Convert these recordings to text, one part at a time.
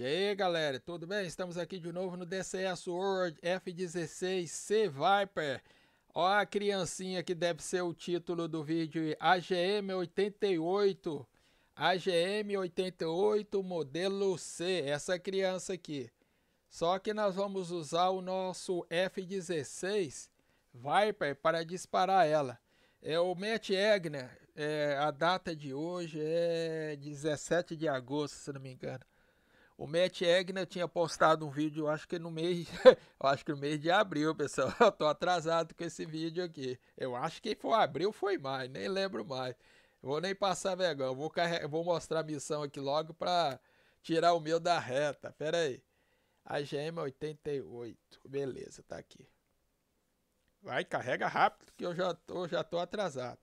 E aí galera, tudo bem? Estamos aqui de novo no DCS World F16C Viper. Ó a criancinha que deve ser o título do vídeo AGM 88. AGM 88 modelo C, essa criança aqui. Só que nós vamos usar o nosso F16 Viper para disparar ela. É o Matt Egner, é, a data de hoje é 17 de agosto, se não me engano. O Matt Egner tinha postado um vídeo, acho que no mês, acho que no mês de abril, pessoal. Eu tô atrasado com esse vídeo aqui. Eu acho que foi abril, foi mais, nem lembro mais. Vou nem passar vergonha. Vou, vou mostrar a missão aqui logo para tirar o meu da reta. Pera aí. A GM 88. Beleza, tá aqui. Vai, carrega rápido que eu já tô, já tô atrasado.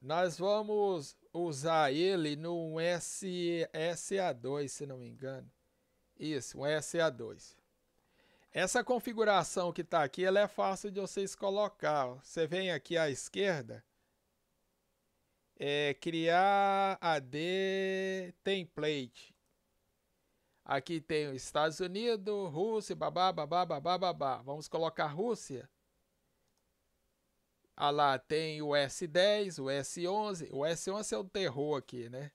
Nós vamos usar ele no SA2, se não me engano. Isso, um sa 2 Essa configuração que está aqui ela é fácil de vocês colocar. Você vem aqui à esquerda, é, criar AD template. Aqui tem os Estados Unidos, Rússia, babá, babá, babá, babá. Vamos colocar Rússia. Ah lá, tem o S10, o S11. O S11 é o terror aqui, né?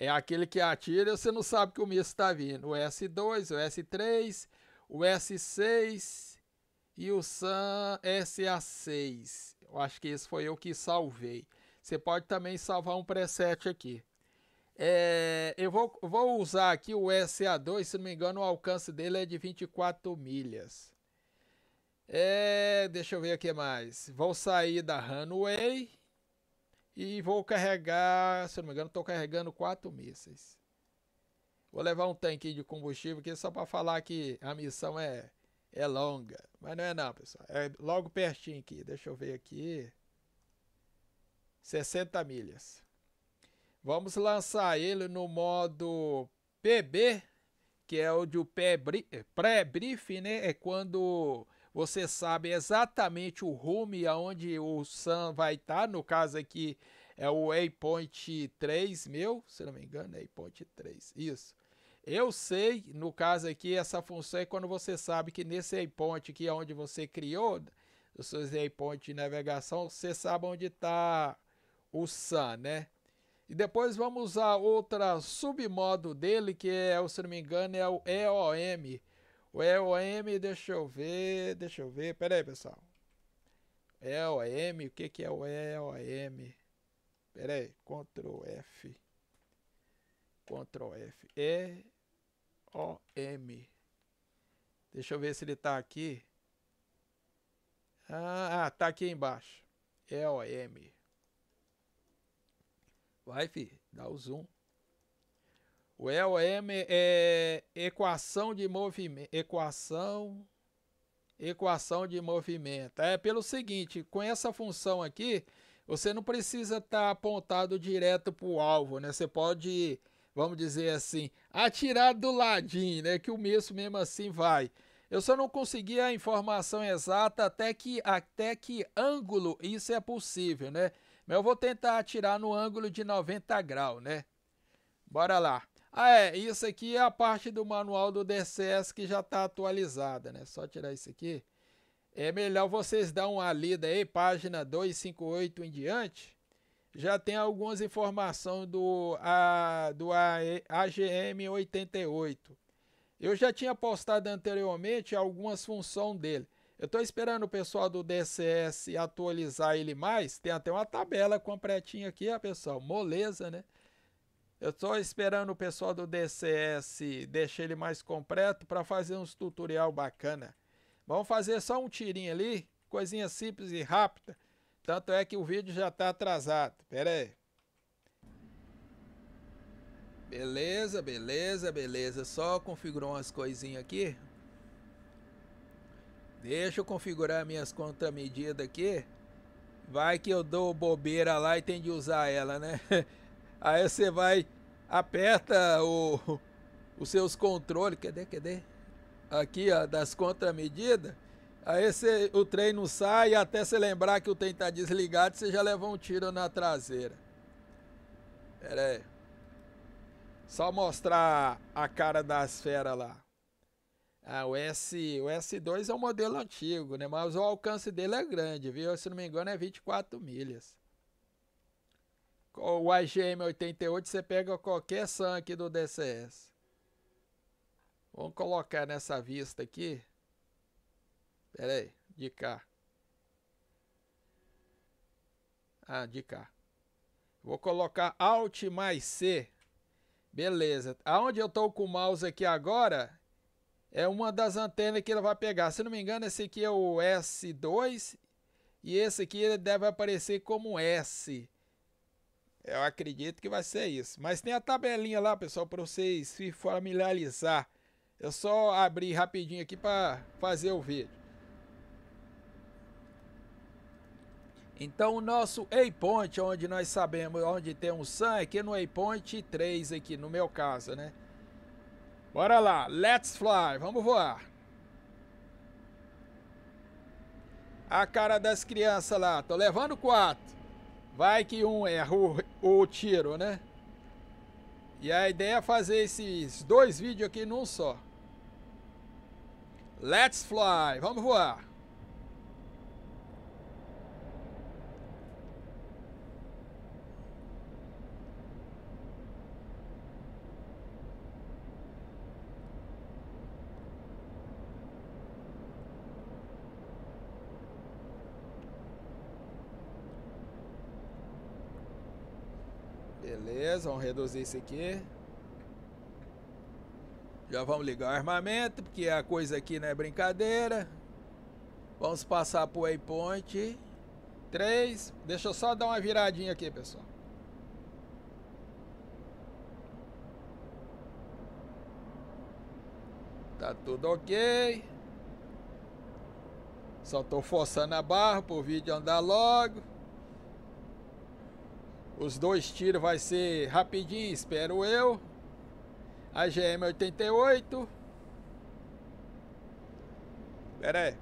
É aquele que atira e você não sabe que o míssil está vindo. O S2, o S3, o S6 e o SAM SA6. Eu acho que esse foi eu que salvei. Você pode também salvar um preset aqui. É, eu vou, vou, usar aqui o SA2, se não me engano, o alcance dele é de 24 milhas. É, deixa eu ver o que mais. Vou sair da runway e vou carregar, se não me engano, estou carregando quatro mísseis. Vou levar um tanque de combustível aqui só para falar que a missão é, é longa. Mas não é não, pessoal. É logo pertinho aqui. Deixa eu ver aqui. 60 milhas. Vamos lançar ele no modo PB, que é o de é, pré-briefing, né? É quando você sabe exatamente o rumo e aonde o Sam vai estar. Tá. No caso aqui, é o Waypoint 3 meu, se não me engano, é Waypoint 3. Isso. Eu sei, no caso aqui, essa função é quando você sabe que nesse waypoint aqui, onde você criou os seus waypoint de navegação, você sabe onde está o sun, né? E depois vamos a outra submodo dele, que é, se não me engano, é o EOM. O EOM, deixa eu ver, deixa eu ver, Peraí, pessoal. EOM, o que, que é o EOM? Pera aí, Ctrl F. Ctrl F. E O M. Deixa eu ver se ele tá aqui. Ah, ah tá aqui embaixo. E O M. Vai, fi, dá o zoom. O E O M é equação de movimento, equação equação de movimento. É pelo seguinte, com essa função aqui, você não precisa estar tá apontado direto para o alvo, né? Você pode, vamos dizer assim, atirar do ladinho, né? Que o mesmo mesmo assim vai. Eu só não consegui a informação exata até que, até que ângulo isso é possível, né? Mas eu vou tentar atirar no ângulo de 90 graus, né? Bora lá. Ah, é, isso aqui é a parte do manual do DCS que já está atualizada, né? Só tirar isso aqui. É melhor vocês dar uma lida aí, página 258 em diante. Já tem algumas informações do, a, do AGM 88. Eu já tinha postado anteriormente algumas funções dele. Eu estou esperando o pessoal do DCS atualizar ele mais. Tem até uma tabela completinha aqui, ó, pessoal. Moleza, né? Eu estou esperando o pessoal do DCS deixar ele mais completo para fazer uns tutorial bacana. Vamos fazer só um tirinho ali, coisinha simples e rápida. Tanto é que o vídeo já está atrasado. Pera aí. Beleza, beleza, beleza. Só configurar umas coisinhas aqui. Deixa eu configurar minhas contramedidas aqui. Vai que eu dou bobeira lá e tem de usar ela, né? Aí você vai, aperta o, os seus controles. Cadê, cadê? aqui ó, das contramedidas, aí cê, o trem não sai até você lembrar que o trem tá desligado, você já levou um tiro na traseira. Pera aí. Só mostrar a cara das feras lá. Ah, o, S, o S2 é um modelo antigo, né? Mas o alcance dele é grande, viu? Se não me engano, é 24 milhas. O IGM 88 você pega qualquer SAM aqui do DCS. Vamos colocar nessa vista aqui. Pera aí, de cá. Ah, de cá. Vou colocar Alt mais C. Beleza. Aonde eu estou com o mouse aqui agora é uma das antenas que ele vai pegar. Se não me engano, esse aqui é o S2 e esse aqui ele deve aparecer como S. Eu acredito que vai ser isso. Mas tem a tabelinha lá, pessoal, para vocês se familiarizar eu só abri rapidinho aqui para fazer o vídeo. Então o nosso waypoint, onde nós sabemos onde tem um sun, é aqui no waypoint 3 aqui, no meu caso, né? Bora lá, let's fly, vamos voar. A cara das crianças lá, tô levando quatro. Vai que um erra o, o tiro, né? E a ideia é fazer esses dois vídeos aqui num só. Let's fly! Vamos voar! Beleza, vamos reduzir isso aqui. Já vamos ligar o armamento, porque a coisa aqui não é brincadeira. Vamos passar pro waypoint. 3. Deixa eu só dar uma viradinha aqui, pessoal. Tá tudo ok. Só tô forçando a barra pro vídeo andar logo. Os dois tiros vai ser rapidinho, espero eu. A GM 88. Pera aí.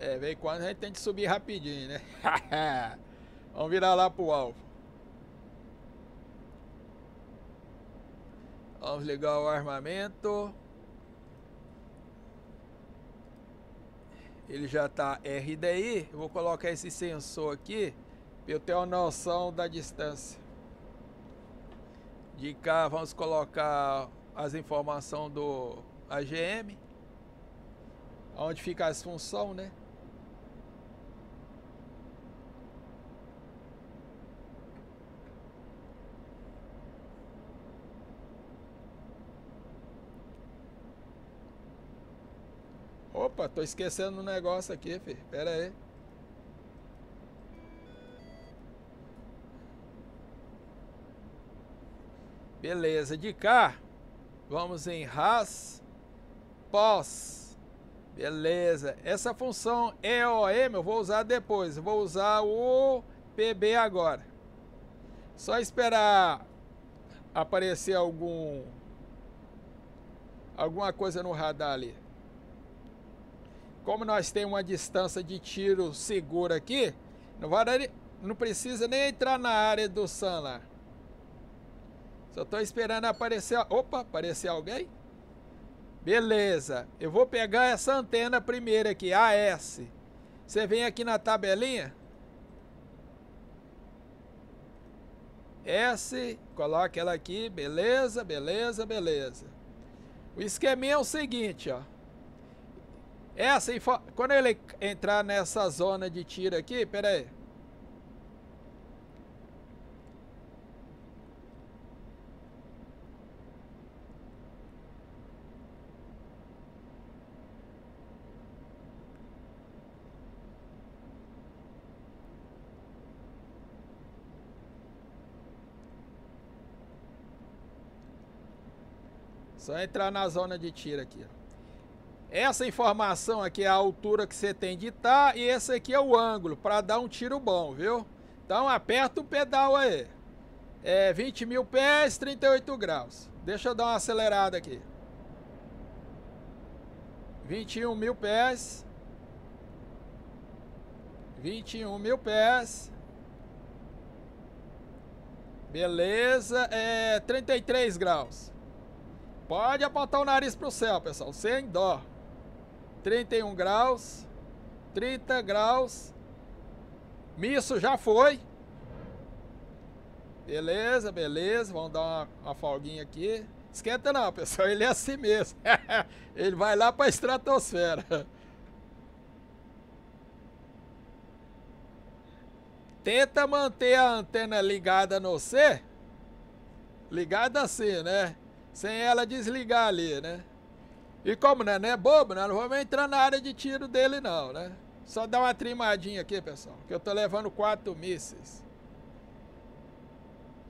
É, veio quando a gente tem que subir rapidinho, né? Vamos virar lá pro alvo. Vamos ligar o armamento. Ele já está RDI. Eu vou colocar esse sensor aqui para eu ter uma noção da distância. De cá vamos colocar as informações do AGM. Onde fica as funções, né? Opa, tô esquecendo um negócio aqui, filho. Pera aí. Beleza, de cá, vamos em RAS, POS. Beleza, essa função EOM eu vou usar depois, eu vou usar o PB agora. Só esperar aparecer algum alguma coisa no radar ali como nós temos uma distância de tiro segura aqui, não, vai, não precisa nem entrar na área do Sam lá. Só estou esperando aparecer... Opa, apareceu alguém? Beleza. Eu vou pegar essa antena primeiro aqui, AS. Você vem aqui na tabelinha. S, coloca ela aqui, beleza, beleza, beleza. O esqueminha é o seguinte, ó. É assim, quando ele entrar nessa zona de tiro aqui, pera aí. Só entrar na zona de tiro aqui, ó. Essa informação aqui é a altura que você tem de estar tá, e esse aqui é o ângulo para dar um tiro bom, viu? Então aperta o pedal aí. É 20 mil pés, 38 graus. Deixa eu dar uma acelerada aqui. 21 mil pés. 21 mil pés. Beleza, é 33 graus. Pode apontar o nariz pro céu, pessoal, sem dó. 31 graus, 30 graus. Misso já foi. Beleza, beleza. Vamos dar uma, uma folguinha aqui. Esquenta não, pessoal. Ele é assim mesmo. ele vai lá para a estratosfera. Tenta manter a antena ligada no C. Ligada assim, né? Sem ela desligar ali, né? E como né, não é bobo, né? Não vamos entrar na área de tiro dele, não, né? Só dá uma trimadinha aqui, pessoal, que eu tô levando quatro mísseis.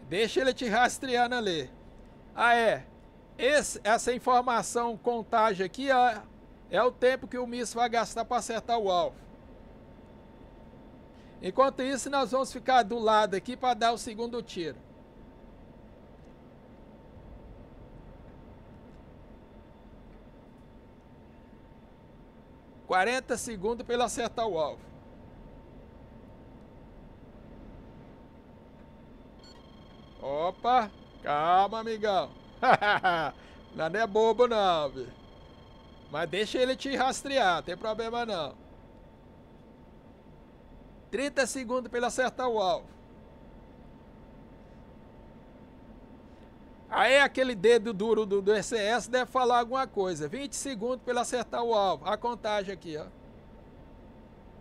Deixa ele te rastreando ali. Ah, é. Esse, essa informação, contagem aqui, ó, é o tempo que o míssil vai gastar para acertar o alvo. Enquanto isso, nós vamos ficar do lado aqui para dar o segundo tiro. 40 segundos para ele acertar o alvo. Opa, calma, amigão. não é bobo não, viu? Mas deixa ele te rastrear, não tem problema não. 30 segundos para ele acertar o alvo. Aí aquele dedo duro do, do ECS deve falar alguma coisa. 20 segundos para ele acertar o alvo. A contagem aqui, ó.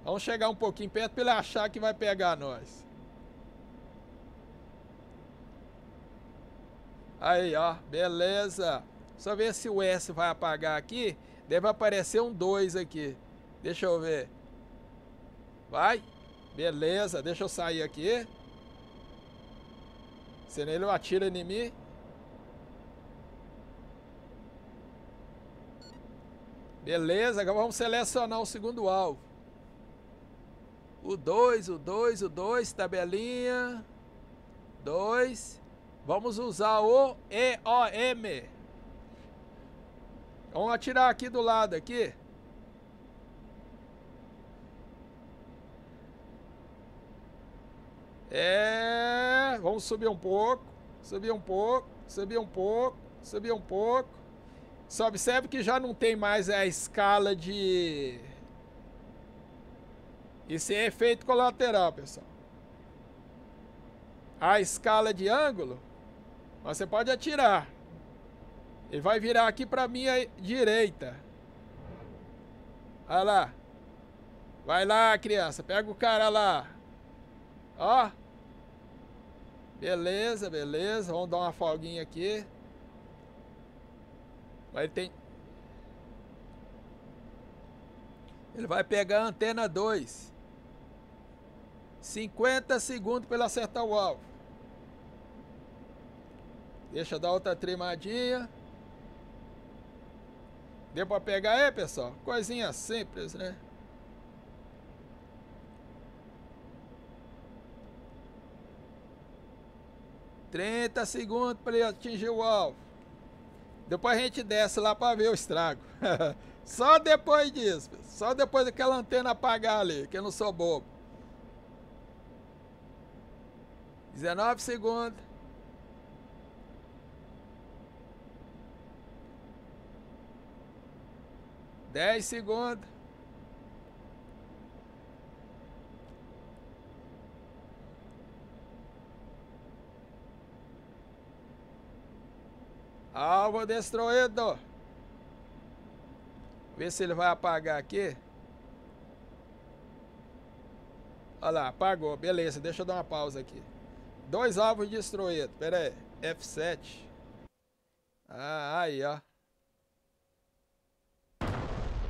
Vamos chegar um pouquinho perto para ele achar que vai pegar nós. Aí, ó. Beleza. Só ver se o S vai apagar aqui. Deve aparecer um 2 aqui. Deixa eu ver. Vai. Beleza. Deixa eu sair aqui. Senão ele atira em mim. Beleza, agora vamos selecionar o segundo alvo. O 2, o 2, o 2, tabelinha. 2. Vamos usar o EOM. Vamos atirar aqui do lado aqui. É, vamos subir um pouco, subir um pouco, subir um pouco, subir um pouco. Só observe que já não tem mais a escala de... Isso é efeito colateral, pessoal. A escala de ângulo, você pode atirar. Ele vai virar aqui para minha direita. Olha lá. Vai lá, criança. Pega o cara lá. Ó. Beleza, beleza. Vamos dar uma folguinha aqui. Mas ele tem. Ele vai pegar a antena 2. 50 segundos para ele acertar o alvo. Deixa dar outra trimadinha. Deu para pegar aí, pessoal? Coisinha simples, né? Trinta segundos para ele atingir o alvo. Depois a gente desce lá para ver o estrago. só depois disso, só depois daquela antena apagar ali, que eu não sou bobo. 19 segundos. Dez segundos. Alvo destruído. Vê se ele vai apagar aqui. Olha lá, apagou. Beleza, deixa eu dar uma pausa aqui. Dois alvos destruídos. Pera aí. F7. Ah, aí, ó.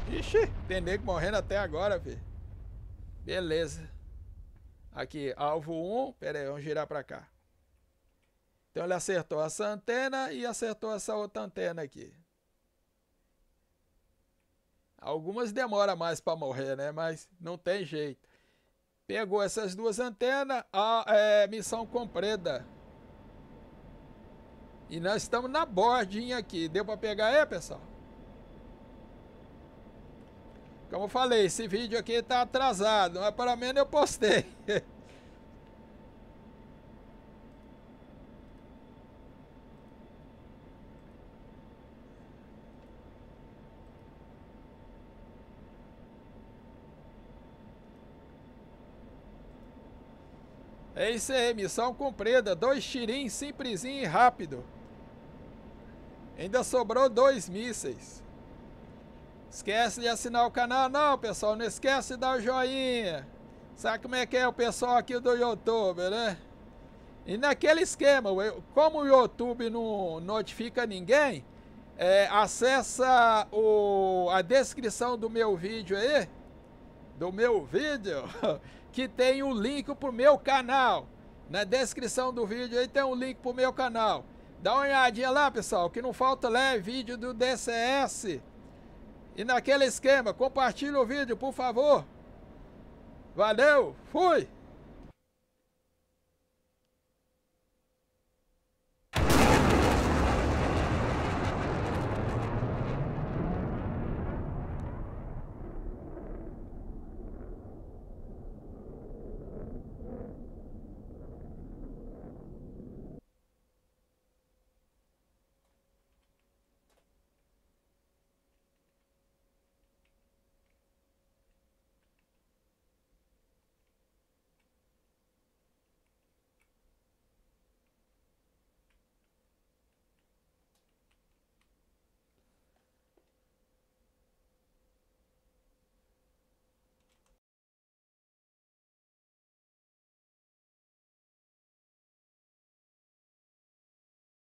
Ixi, tem nego morrendo até agora, filho. Beleza. Aqui, alvo 1. Um. Pera aí, vamos girar pra cá. Então ele acertou essa antena e acertou essa outra antena aqui. Algumas demora mais para morrer, né? Mas não tem jeito. Pegou essas duas antenas, a é, missão cumprida. E nós estamos na bordinha aqui. Deu para pegar aí, pessoal? Como eu falei, esse vídeo aqui está atrasado, mas pelo menos eu postei. É isso aí, missão cumprida. Dois tirins, simplesinho e rápido. Ainda sobrou dois mísseis. Esquece de assinar o canal, não, pessoal. Não esquece de dar o joinha. Sabe como é que é o pessoal aqui do YouTube, né? E naquele esquema, como o YouTube não notifica ninguém, é, acessa o, a descrição do meu vídeo aí. Do meu vídeo. que tem o um link pro meu canal. Na descrição do vídeo aí tem um link pro meu canal. Dá uma olhadinha lá, pessoal, que não falta lá é vídeo do DCS. E naquele esquema, compartilha o vídeo, por favor. Valeu, fui!